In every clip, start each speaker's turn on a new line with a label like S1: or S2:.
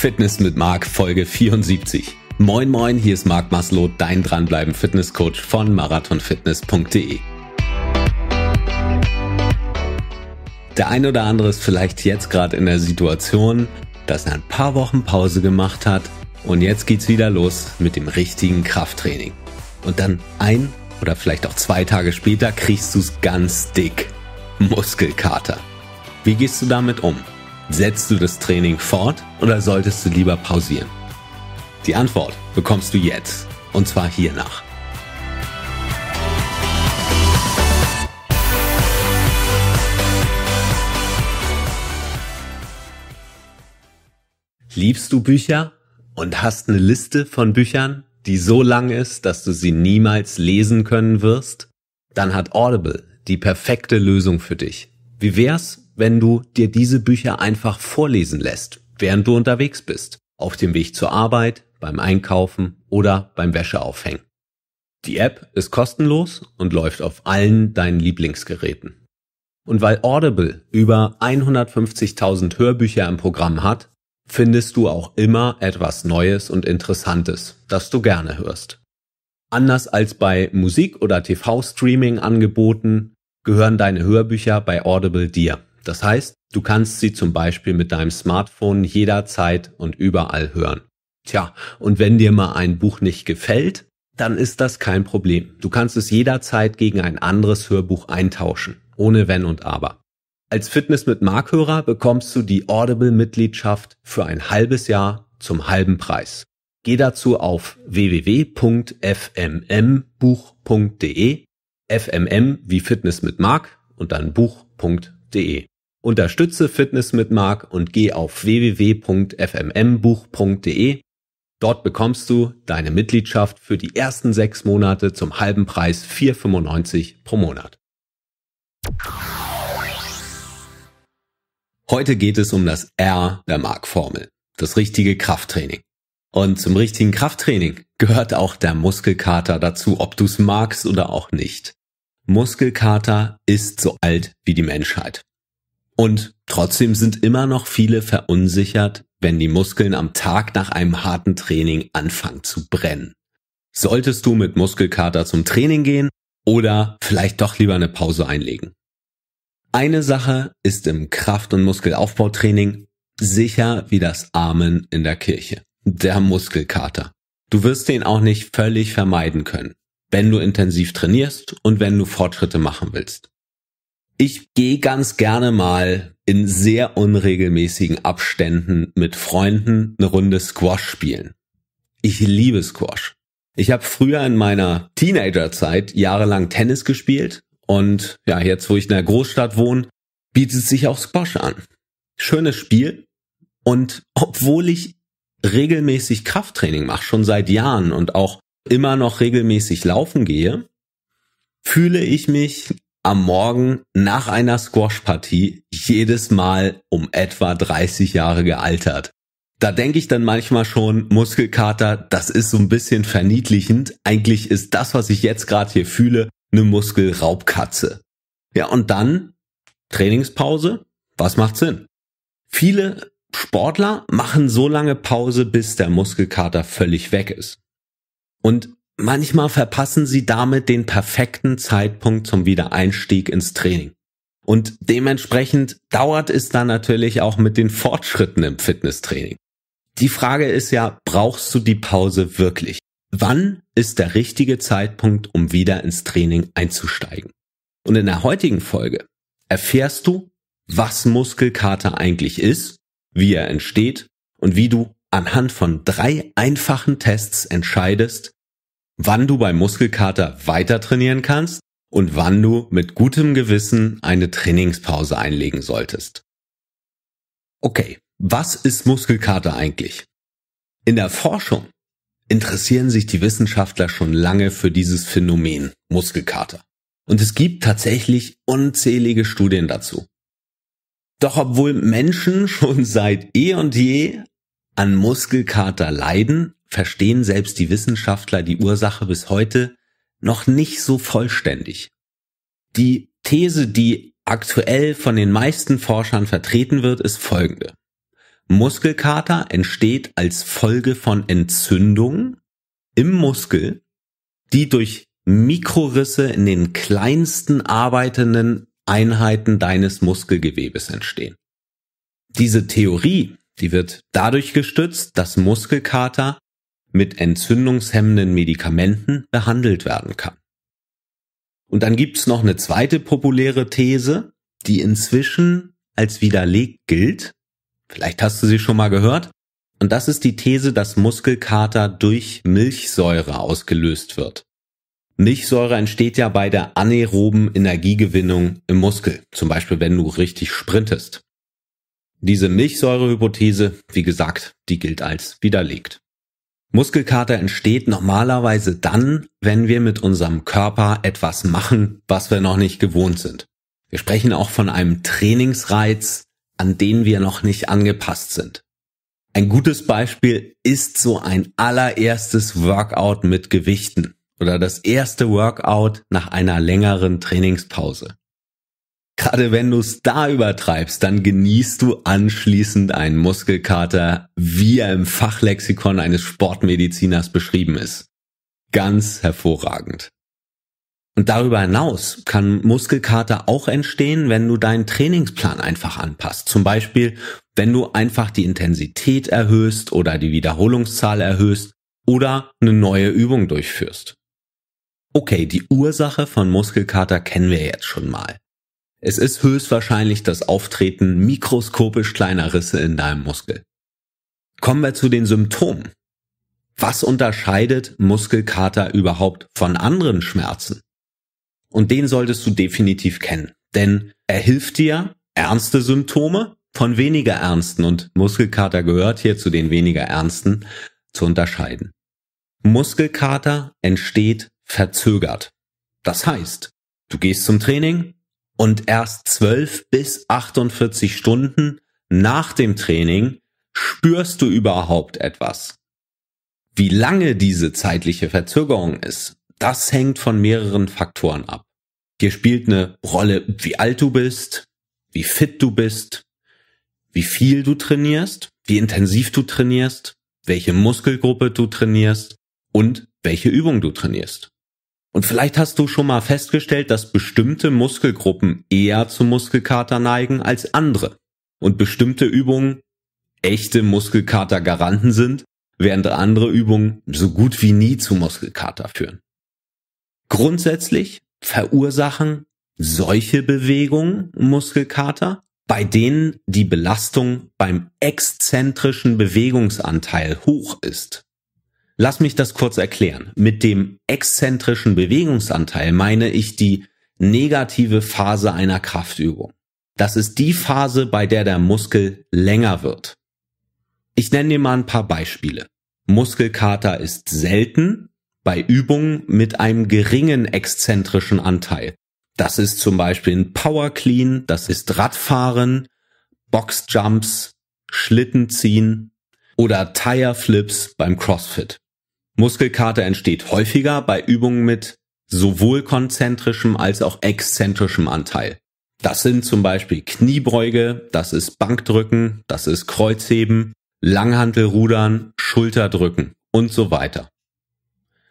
S1: Fitness mit Marc, Folge 74. Moin moin, hier ist Marc Maslow, dein dranbleiben Fitnesscoach von marathonfitness.de. Der ein oder andere ist vielleicht jetzt gerade in der Situation, dass er ein paar Wochen Pause gemacht hat und jetzt geht's wieder los mit dem richtigen Krafttraining. Und dann ein oder vielleicht auch zwei Tage später kriegst du's ganz dick. Muskelkater. Wie gehst du damit um? Setzt du das Training fort oder solltest du lieber pausieren? Die Antwort bekommst du jetzt und zwar hiernach. Liebst du Bücher und hast eine Liste von Büchern, die so lang ist, dass du sie niemals lesen können wirst? Dann hat Audible die perfekte Lösung für dich. Wie wär's, wenn du dir diese Bücher einfach vorlesen lässt, während du unterwegs bist, auf dem Weg zur Arbeit, beim Einkaufen oder beim Wäscheaufhängen. Die App ist kostenlos und läuft auf allen deinen Lieblingsgeräten. Und weil Audible über 150.000 Hörbücher im Programm hat, findest du auch immer etwas Neues und Interessantes, das du gerne hörst. Anders als bei Musik- oder TV-Streaming-Angeboten gehören deine Hörbücher bei Audible dir. Das heißt, du kannst sie zum Beispiel mit deinem Smartphone jederzeit und überall hören. Tja, und wenn dir mal ein Buch nicht gefällt, dann ist das kein Problem. Du kannst es jederzeit gegen ein anderes Hörbuch eintauschen, ohne wenn und aber. Als Fitness mit Markhörer bekommst du die Audible-Mitgliedschaft für ein halbes Jahr zum halben Preis. Geh dazu auf www.fmmbuch.de, fmm wie Fitness mit Mark und dann buch.de. Unterstütze Fitness mit Marc und geh auf www.fmmbuch.de. Dort bekommst du deine Mitgliedschaft für die ersten sechs Monate zum halben Preis 4,95 pro Monat. Heute geht es um das R der Mark-Formel, das richtige Krafttraining. Und zum richtigen Krafttraining gehört auch der Muskelkater dazu, ob du es magst oder auch nicht. Muskelkater ist so alt wie die Menschheit. Und trotzdem sind immer noch viele verunsichert, wenn die Muskeln am Tag nach einem harten Training anfangen zu brennen. Solltest du mit Muskelkater zum Training gehen oder vielleicht doch lieber eine Pause einlegen? Eine Sache ist im Kraft- und Muskelaufbautraining sicher wie das Amen in der Kirche. Der Muskelkater. Du wirst den auch nicht völlig vermeiden können, wenn du intensiv trainierst und wenn du Fortschritte machen willst ich gehe ganz gerne mal in sehr unregelmäßigen Abständen mit Freunden eine Runde Squash spielen. Ich liebe Squash. Ich habe früher in meiner Teenagerzeit jahrelang Tennis gespielt und ja, jetzt wo ich in der Großstadt wohne, bietet sich auch Squash an. Schönes Spiel und obwohl ich regelmäßig Krafttraining mache, schon seit Jahren und auch immer noch regelmäßig laufen gehe, fühle ich mich am Morgen nach einer Squash-Partie jedes Mal um etwa 30 Jahre gealtert. Da denke ich dann manchmal schon, Muskelkater, das ist so ein bisschen verniedlichend. Eigentlich ist das, was ich jetzt gerade hier fühle, eine Muskelraubkatze. Ja, und dann Trainingspause. Was macht Sinn? Viele Sportler machen so lange Pause, bis der Muskelkater völlig weg ist. Und manchmal verpassen sie damit den perfekten Zeitpunkt zum Wiedereinstieg ins Training. Und dementsprechend dauert es dann natürlich auch mit den Fortschritten im Fitnesstraining. Die Frage ist ja, brauchst du die Pause wirklich? Wann ist der richtige Zeitpunkt, um wieder ins Training einzusteigen? Und in der heutigen Folge erfährst du, was Muskelkater eigentlich ist, wie er entsteht und wie du anhand von drei einfachen Tests entscheidest, wann du bei Muskelkater weiter trainieren kannst und wann du mit gutem Gewissen eine Trainingspause einlegen solltest. Okay, was ist Muskelkater eigentlich? In der Forschung interessieren sich die Wissenschaftler schon lange für dieses Phänomen Muskelkater. Und es gibt tatsächlich unzählige Studien dazu. Doch obwohl Menschen schon seit eh und je an Muskelkater leiden, verstehen selbst die Wissenschaftler die Ursache bis heute noch nicht so vollständig. Die These, die aktuell von den meisten Forschern vertreten wird, ist folgende. Muskelkater entsteht als Folge von Entzündungen im Muskel, die durch Mikrorisse in den kleinsten arbeitenden Einheiten deines Muskelgewebes entstehen. Diese Theorie, die wird dadurch gestützt, dass Muskelkater mit entzündungshemmenden Medikamenten behandelt werden kann. Und dann gibt's noch eine zweite populäre These, die inzwischen als widerlegt gilt. Vielleicht hast du sie schon mal gehört. Und das ist die These, dass Muskelkater durch Milchsäure ausgelöst wird. Milchsäure entsteht ja bei der anaeroben Energiegewinnung im Muskel, zum Beispiel wenn du richtig sprintest. Diese Milchsäurehypothese, wie gesagt, die gilt als widerlegt. Muskelkater entsteht normalerweise dann, wenn wir mit unserem Körper etwas machen, was wir noch nicht gewohnt sind. Wir sprechen auch von einem Trainingsreiz, an den wir noch nicht angepasst sind. Ein gutes Beispiel ist so ein allererstes Workout mit Gewichten oder das erste Workout nach einer längeren Trainingspause. Gerade wenn du es da übertreibst, dann genießt du anschließend einen Muskelkater, wie er im Fachlexikon eines Sportmediziners beschrieben ist. Ganz hervorragend. Und darüber hinaus kann Muskelkater auch entstehen, wenn du deinen Trainingsplan einfach anpasst. Zum Beispiel, wenn du einfach die Intensität erhöhst oder die Wiederholungszahl erhöhst oder eine neue Übung durchführst. Okay, die Ursache von Muskelkater kennen wir jetzt schon mal. Es ist höchstwahrscheinlich das Auftreten mikroskopisch kleiner Risse in deinem Muskel. Kommen wir zu den Symptomen. Was unterscheidet Muskelkater überhaupt von anderen Schmerzen? Und den solltest du definitiv kennen, denn er hilft dir, ernste Symptome von weniger ernsten und Muskelkater gehört hier zu den weniger ernsten zu unterscheiden. Muskelkater entsteht verzögert. Das heißt, du gehst zum Training, und erst 12 bis 48 Stunden nach dem Training spürst du überhaupt etwas. Wie lange diese zeitliche Verzögerung ist, das hängt von mehreren Faktoren ab. Hier spielt eine Rolle, wie alt du bist, wie fit du bist, wie viel du trainierst, wie intensiv du trainierst, welche Muskelgruppe du trainierst und welche Übung du trainierst. Und vielleicht hast du schon mal festgestellt, dass bestimmte Muskelgruppen eher zu Muskelkater neigen als andere und bestimmte Übungen echte Muskelkater-Garanten sind, während andere Übungen so gut wie nie zu Muskelkater führen. Grundsätzlich verursachen solche Bewegungen Muskelkater, bei denen die Belastung beim exzentrischen Bewegungsanteil hoch ist. Lass mich das kurz erklären. Mit dem exzentrischen Bewegungsanteil meine ich die negative Phase einer Kraftübung. Das ist die Phase, bei der der Muskel länger wird. Ich nenne dir mal ein paar Beispiele. Muskelkater ist selten bei Übungen mit einem geringen exzentrischen Anteil. Das ist zum Beispiel ein Power Clean, das ist Radfahren, Boxjumps, ziehen oder Tire Flips beim CrossFit. Muskelkater entsteht häufiger bei Übungen mit sowohl konzentrischem als auch exzentrischem Anteil. Das sind zum Beispiel Kniebeuge, das ist Bankdrücken, das ist Kreuzheben, Langhantelrudern, Schulterdrücken und so weiter.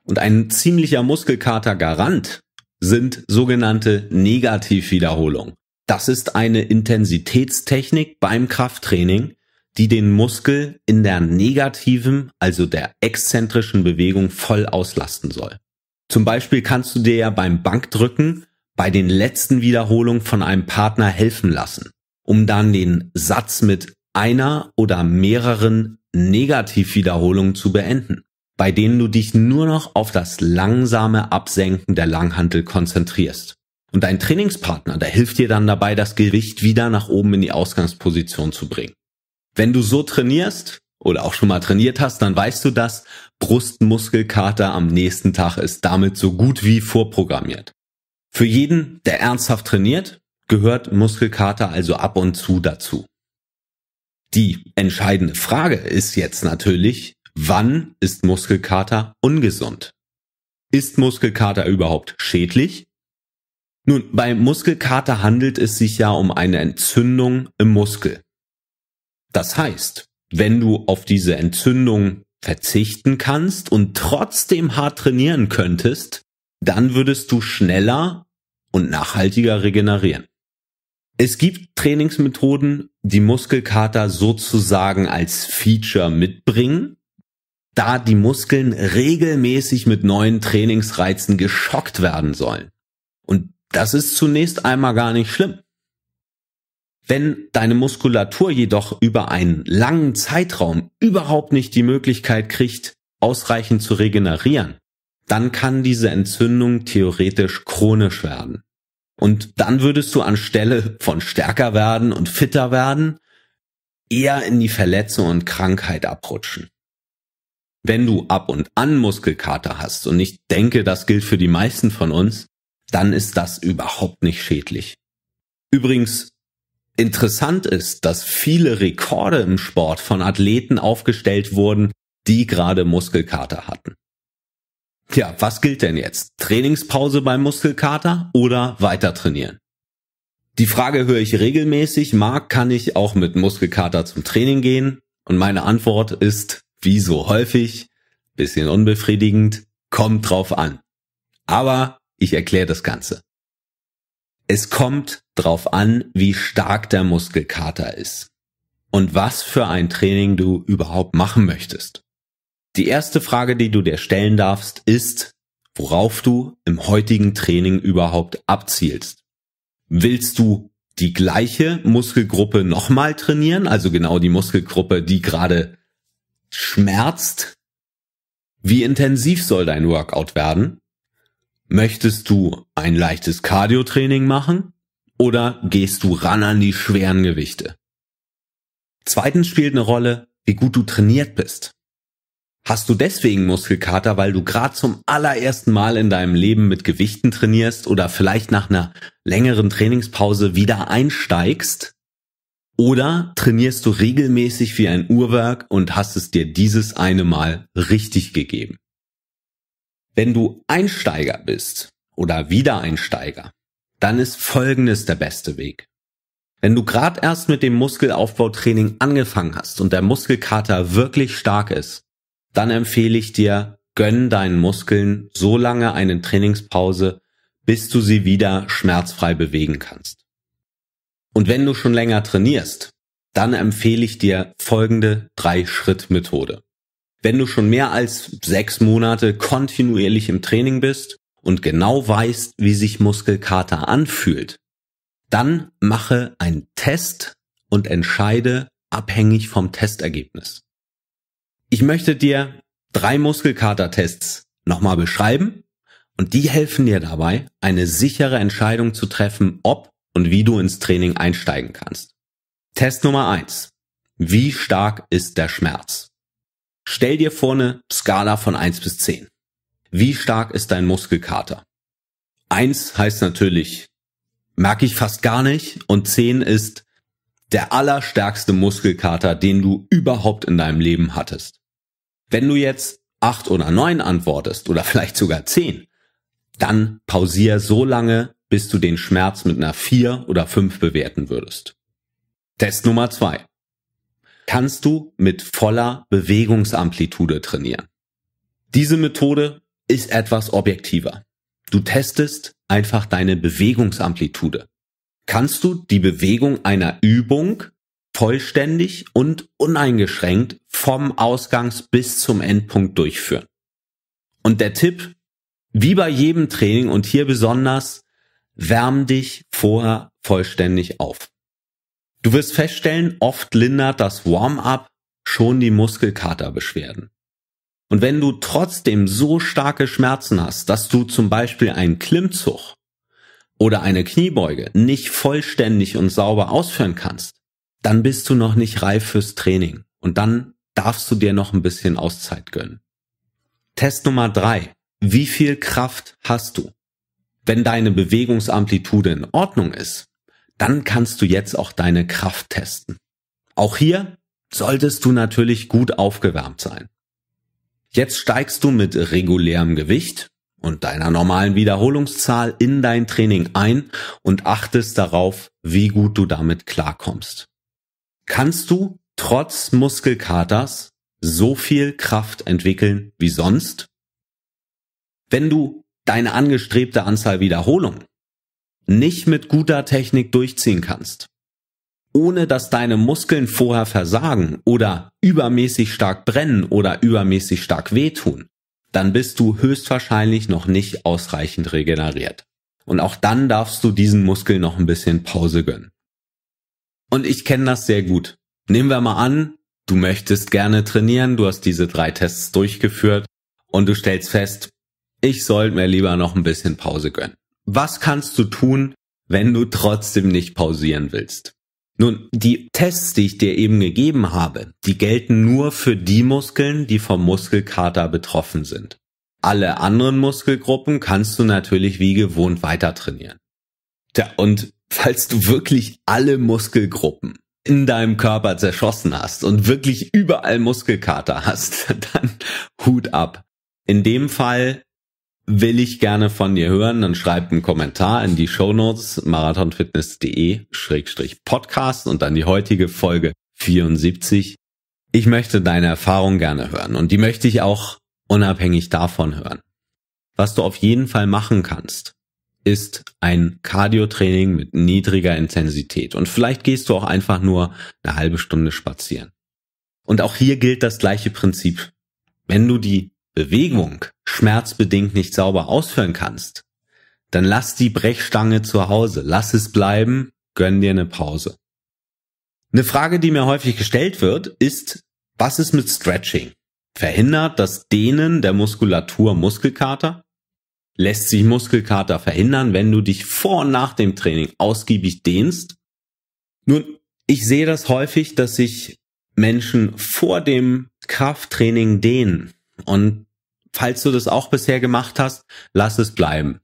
S1: Und ein ziemlicher Muskelkater-Garant sind sogenannte Negativwiederholungen. Das ist eine Intensitätstechnik beim Krafttraining, die den Muskel in der negativen, also der exzentrischen Bewegung voll auslasten soll. Zum Beispiel kannst du dir ja beim Bankdrücken bei den letzten Wiederholungen von einem Partner helfen lassen, um dann den Satz mit einer oder mehreren Negativwiederholungen zu beenden, bei denen du dich nur noch auf das langsame Absenken der Langhantel konzentrierst. Und dein Trainingspartner, der hilft dir dann dabei, das Gewicht wieder nach oben in die Ausgangsposition zu bringen. Wenn du so trainierst oder auch schon mal trainiert hast, dann weißt du dass Brustmuskelkater am nächsten Tag ist damit so gut wie vorprogrammiert. Für jeden, der ernsthaft trainiert, gehört Muskelkater also ab und zu dazu. Die entscheidende Frage ist jetzt natürlich, wann ist Muskelkater ungesund? Ist Muskelkater überhaupt schädlich? Nun, bei Muskelkater handelt es sich ja um eine Entzündung im Muskel. Das heißt, wenn du auf diese Entzündung verzichten kannst und trotzdem hart trainieren könntest, dann würdest du schneller und nachhaltiger regenerieren. Es gibt Trainingsmethoden, die Muskelkater sozusagen als Feature mitbringen, da die Muskeln regelmäßig mit neuen Trainingsreizen geschockt werden sollen. Und das ist zunächst einmal gar nicht schlimm. Wenn deine Muskulatur jedoch über einen langen Zeitraum überhaupt nicht die Möglichkeit kriegt, ausreichend zu regenerieren, dann kann diese Entzündung theoretisch chronisch werden. Und dann würdest du anstelle von stärker werden und fitter werden, eher in die Verletzung und Krankheit abrutschen. Wenn du ab und an Muskelkater hast, und ich denke, das gilt für die meisten von uns, dann ist das überhaupt nicht schädlich. Übrigens, interessant ist, dass viele Rekorde im Sport von Athleten aufgestellt wurden, die gerade Muskelkater hatten. Ja, was gilt denn jetzt? Trainingspause beim Muskelkater oder weiter trainieren? Die Frage höre ich regelmäßig. Marc, kann ich auch mit Muskelkater zum Training gehen? Und meine Antwort ist, wie so häufig, bisschen unbefriedigend, kommt drauf an. Aber ich erkläre das Ganze. Es kommt drauf an, wie stark der Muskelkater ist und was für ein Training du überhaupt machen möchtest. Die erste Frage, die du dir stellen darfst, ist, worauf du im heutigen Training überhaupt abzielst. Willst du die gleiche Muskelgruppe nochmal trainieren, also genau die Muskelgruppe, die gerade schmerzt? Wie intensiv soll dein Workout werden? Möchtest du ein leichtes Cardio-Training machen oder gehst du ran an die schweren Gewichte? Zweitens spielt eine Rolle, wie gut du trainiert bist. Hast du deswegen Muskelkater, weil du gerade zum allerersten Mal in deinem Leben mit Gewichten trainierst oder vielleicht nach einer längeren Trainingspause wieder einsteigst? Oder trainierst du regelmäßig wie ein Uhrwerk und hast es dir dieses eine Mal richtig gegeben? Wenn du Einsteiger bist oder Wiedereinsteiger, dann ist Folgendes der beste Weg. Wenn du gerade erst mit dem Muskelaufbautraining angefangen hast und der Muskelkater wirklich stark ist, dann empfehle ich dir, gönn deinen Muskeln so lange eine Trainingspause, bis du sie wieder schmerzfrei bewegen kannst. Und wenn du schon länger trainierst, dann empfehle ich dir folgende Drei-Schritt-Methode. Wenn du schon mehr als sechs Monate kontinuierlich im Training bist und genau weißt, wie sich Muskelkater anfühlt, dann mache einen Test und entscheide abhängig vom Testergebnis. Ich möchte dir drei Muskelkater-Tests nochmal beschreiben und die helfen dir dabei, eine sichere Entscheidung zu treffen, ob und wie du ins Training einsteigen kannst. Test Nummer eins: Wie stark ist der Schmerz? Stell dir vor eine Skala von eins bis zehn. Wie stark ist dein Muskelkater? Eins heißt natürlich, merke ich fast gar nicht. Und zehn ist der allerstärkste Muskelkater, den du überhaupt in deinem Leben hattest. Wenn du jetzt acht oder neun antwortest oder vielleicht sogar zehn, dann pausier so lange, bis du den Schmerz mit einer vier oder fünf bewerten würdest. Test Nummer zwei kannst du mit voller Bewegungsamplitude trainieren. Diese Methode ist etwas objektiver. Du testest einfach deine Bewegungsamplitude. Kannst du die Bewegung einer Übung vollständig und uneingeschränkt vom Ausgangs bis zum Endpunkt durchführen? Und der Tipp, wie bei jedem Training und hier besonders, wärm dich vorher vollständig auf. Du wirst feststellen, oft lindert das Warm-up schon die Muskelkaterbeschwerden. Und wenn du trotzdem so starke Schmerzen hast, dass du zum Beispiel einen Klimmzug oder eine Kniebeuge nicht vollständig und sauber ausführen kannst, dann bist du noch nicht reif fürs Training und dann darfst du dir noch ein bisschen Auszeit gönnen. Test Nummer drei: Wie viel Kraft hast du? Wenn deine Bewegungsamplitude in Ordnung ist, dann kannst du jetzt auch deine Kraft testen. Auch hier solltest du natürlich gut aufgewärmt sein. Jetzt steigst du mit regulärem Gewicht und deiner normalen Wiederholungszahl in dein Training ein und achtest darauf, wie gut du damit klarkommst. Kannst du trotz Muskelkaters so viel Kraft entwickeln wie sonst? Wenn du deine angestrebte Anzahl Wiederholungen nicht mit guter Technik durchziehen kannst, ohne dass deine Muskeln vorher versagen oder übermäßig stark brennen oder übermäßig stark wehtun, dann bist du höchstwahrscheinlich noch nicht ausreichend regeneriert. Und auch dann darfst du diesen Muskeln noch ein bisschen Pause gönnen. Und ich kenne das sehr gut. Nehmen wir mal an, du möchtest gerne trainieren, du hast diese drei Tests durchgeführt und du stellst fest, ich sollte mir lieber noch ein bisschen Pause gönnen was kannst du tun, wenn du trotzdem nicht pausieren willst? Nun, die Tests, die ich dir eben gegeben habe, die gelten nur für die Muskeln, die vom Muskelkater betroffen sind. Alle anderen Muskelgruppen kannst du natürlich wie gewohnt weiter trainieren. Tja, und falls du wirklich alle Muskelgruppen in deinem Körper zerschossen hast und wirklich überall Muskelkater hast, dann Hut ab. In dem Fall will ich gerne von dir hören, dann schreib einen Kommentar in die Show Notes marathonfitness.de-podcast und dann die heutige Folge 74. Ich möchte deine Erfahrung gerne hören und die möchte ich auch unabhängig davon hören. Was du auf jeden Fall machen kannst, ist ein Cardio-Training mit niedriger Intensität und vielleicht gehst du auch einfach nur eine halbe Stunde spazieren. Und auch hier gilt das gleiche Prinzip. Wenn du die Bewegung schmerzbedingt nicht sauber ausführen kannst, dann lass die Brechstange zu Hause, lass es bleiben, gönn dir eine Pause. Eine Frage, die mir häufig gestellt wird, ist, was ist mit Stretching? Verhindert das Dehnen der Muskulatur Muskelkater? Lässt sich Muskelkater verhindern, wenn du dich vor und nach dem Training ausgiebig dehnst? Nun, ich sehe das häufig, dass sich Menschen vor dem Krafttraining dehnen. Und falls du das auch bisher gemacht hast, lass es bleiben.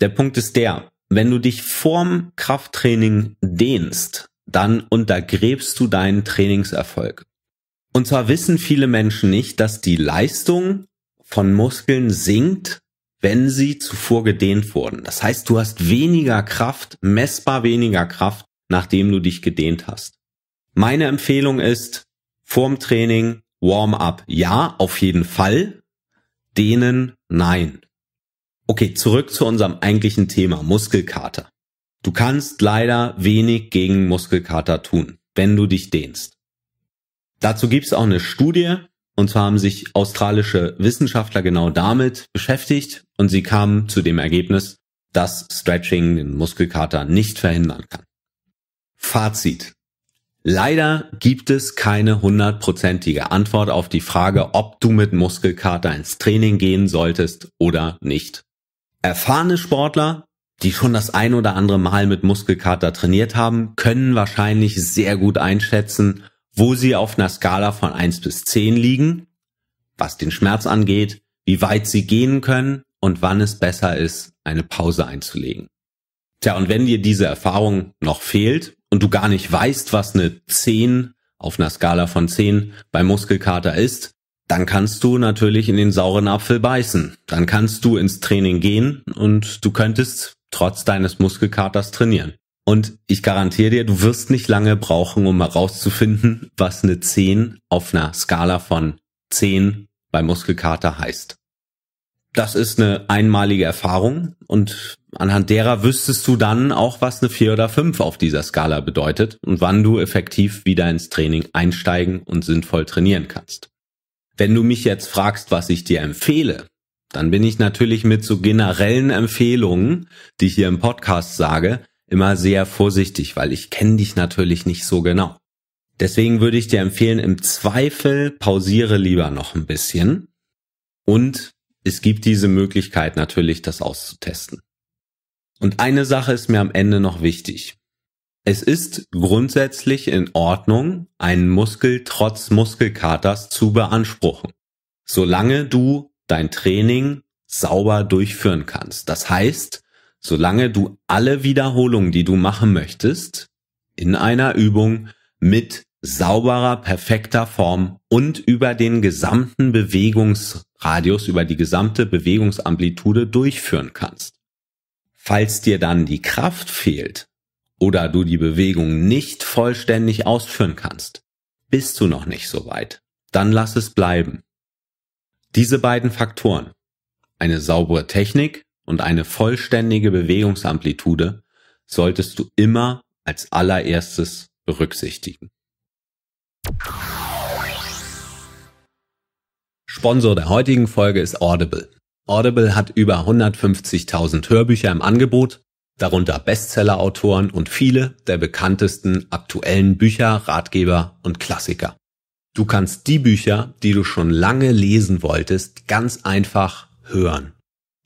S1: Der Punkt ist der, wenn du dich vorm Krafttraining dehnst, dann untergräbst du deinen Trainingserfolg. Und zwar wissen viele Menschen nicht, dass die Leistung von Muskeln sinkt, wenn sie zuvor gedehnt wurden. Das heißt, du hast weniger Kraft, messbar weniger Kraft, nachdem du dich gedehnt hast. Meine Empfehlung ist, vorm Training Warm-up ja, auf jeden Fall, denen nein. Okay, zurück zu unserem eigentlichen Thema, Muskelkater. Du kannst leider wenig gegen Muskelkater tun, wenn du dich dehnst. Dazu gibt's auch eine Studie, und zwar haben sich australische Wissenschaftler genau damit beschäftigt und sie kamen zu dem Ergebnis, dass Stretching den Muskelkater nicht verhindern kann. Fazit. Leider gibt es keine hundertprozentige Antwort auf die Frage, ob du mit Muskelkater ins Training gehen solltest oder nicht. Erfahrene Sportler, die schon das ein oder andere Mal mit Muskelkater trainiert haben, können wahrscheinlich sehr gut einschätzen, wo sie auf einer Skala von eins bis zehn liegen, was den Schmerz angeht, wie weit sie gehen können und wann es besser ist, eine Pause einzulegen. Tja, und wenn dir diese Erfahrung noch fehlt und du gar nicht weißt, was eine 10 auf einer Skala von 10 bei Muskelkater ist, dann kannst du natürlich in den sauren Apfel beißen. Dann kannst du ins Training gehen und du könntest trotz deines Muskelkaters trainieren. Und ich garantiere dir, du wirst nicht lange brauchen, um herauszufinden, was eine 10 auf einer Skala von 10 bei Muskelkater heißt. Das ist eine einmalige Erfahrung und anhand derer wüsstest du dann auch, was eine 4 oder 5 auf dieser Skala bedeutet und wann du effektiv wieder ins Training einsteigen und sinnvoll trainieren kannst. Wenn du mich jetzt fragst, was ich dir empfehle, dann bin ich natürlich mit so generellen Empfehlungen, die ich hier im Podcast sage, immer sehr vorsichtig, weil ich kenne dich natürlich nicht so genau. Deswegen würde ich dir empfehlen, im Zweifel pausiere lieber noch ein bisschen und es gibt diese Möglichkeit natürlich, das auszutesten. Und eine Sache ist mir am Ende noch wichtig. Es ist grundsätzlich in Ordnung, einen Muskel trotz Muskelkaters zu beanspruchen, solange du dein Training sauber durchführen kannst. Das heißt, solange du alle Wiederholungen, die du machen möchtest, in einer Übung mit sauberer, perfekter Form und über den gesamten Bewegungsradius, über die gesamte Bewegungsamplitude durchführen kannst. Falls dir dann die Kraft fehlt oder du die Bewegung nicht vollständig ausführen kannst, bist du noch nicht so weit. Dann lass es bleiben. Diese beiden Faktoren, eine saubere Technik und eine vollständige Bewegungsamplitude, solltest du immer als allererstes berücksichtigen. Sponsor der heutigen Folge ist Audible. Audible hat über 150.000 Hörbücher im Angebot, darunter Bestsellerautoren und viele der bekanntesten aktuellen Bücher, Ratgeber und Klassiker. Du kannst die Bücher, die du schon lange lesen wolltest, ganz einfach hören.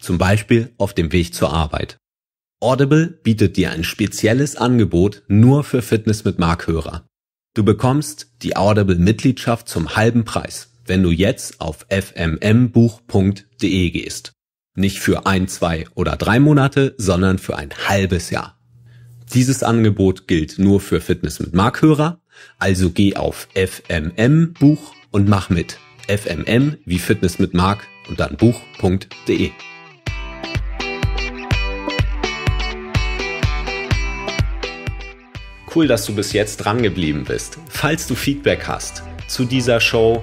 S1: Zum Beispiel auf dem Weg zur Arbeit. Audible bietet dir ein spezielles Angebot nur für Fitness mit Mark Hörer. Du bekommst die Audible Mitgliedschaft zum halben Preis wenn du jetzt auf fmmbuch.de gehst. Nicht für ein, zwei oder drei Monate, sondern für ein halbes Jahr. Dieses Angebot gilt nur für Fitness mit Markhörer, also geh auf fmmbuch und mach mit. fmm wie Fitness mit Mark und dann buch.de. Cool, dass du bis jetzt dran geblieben bist. Falls du Feedback hast zu dieser Show,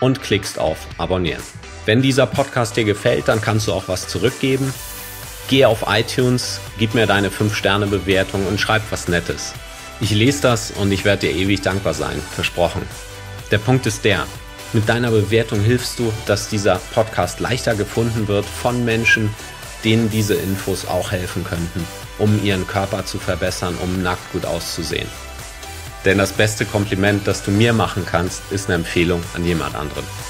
S1: und klickst auf Abonnieren. Wenn dieser Podcast dir gefällt, dann kannst du auch was zurückgeben. Geh auf iTunes, gib mir deine 5-Sterne-Bewertung und schreib was Nettes. Ich lese das und ich werde dir ewig dankbar sein, versprochen. Der Punkt ist der, mit deiner Bewertung hilfst du, dass dieser Podcast leichter gefunden wird von Menschen, denen diese Infos auch helfen könnten, um ihren Körper zu verbessern, um nackt gut auszusehen. Denn das beste Kompliment, das du mir machen kannst, ist eine Empfehlung an jemand anderen.